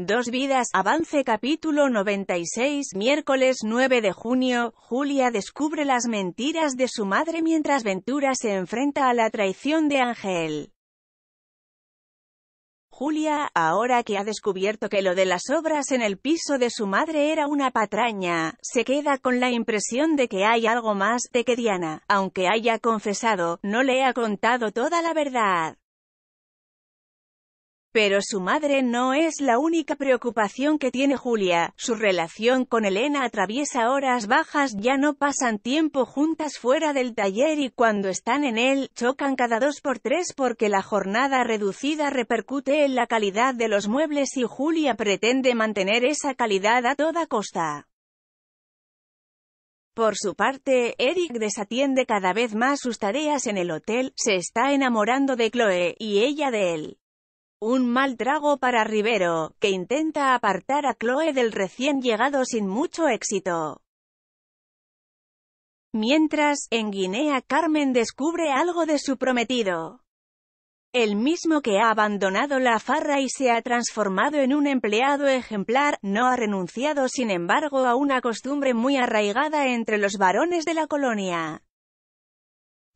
Dos vidas, avance capítulo 96, miércoles 9 de junio, Julia descubre las mentiras de su madre mientras Ventura se enfrenta a la traición de Ángel. Julia, ahora que ha descubierto que lo de las obras en el piso de su madre era una patraña, se queda con la impresión de que hay algo más, de que Diana, aunque haya confesado, no le ha contado toda la verdad. Pero su madre no es la única preocupación que tiene Julia, su relación con Elena atraviesa horas bajas, ya no pasan tiempo juntas fuera del taller y cuando están en él, chocan cada dos por tres porque la jornada reducida repercute en la calidad de los muebles y Julia pretende mantener esa calidad a toda costa. Por su parte, Eric desatiende cada vez más sus tareas en el hotel, se está enamorando de Chloe, y ella de él. Un mal trago para Rivero, que intenta apartar a Chloe del recién llegado sin mucho éxito. Mientras, en Guinea Carmen descubre algo de su prometido. El mismo que ha abandonado la farra y se ha transformado en un empleado ejemplar, no ha renunciado sin embargo a una costumbre muy arraigada entre los varones de la colonia.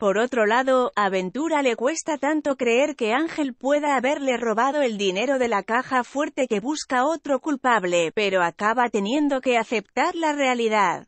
Por otro lado, a Ventura le cuesta tanto creer que Ángel pueda haberle robado el dinero de la caja fuerte que busca otro culpable, pero acaba teniendo que aceptar la realidad.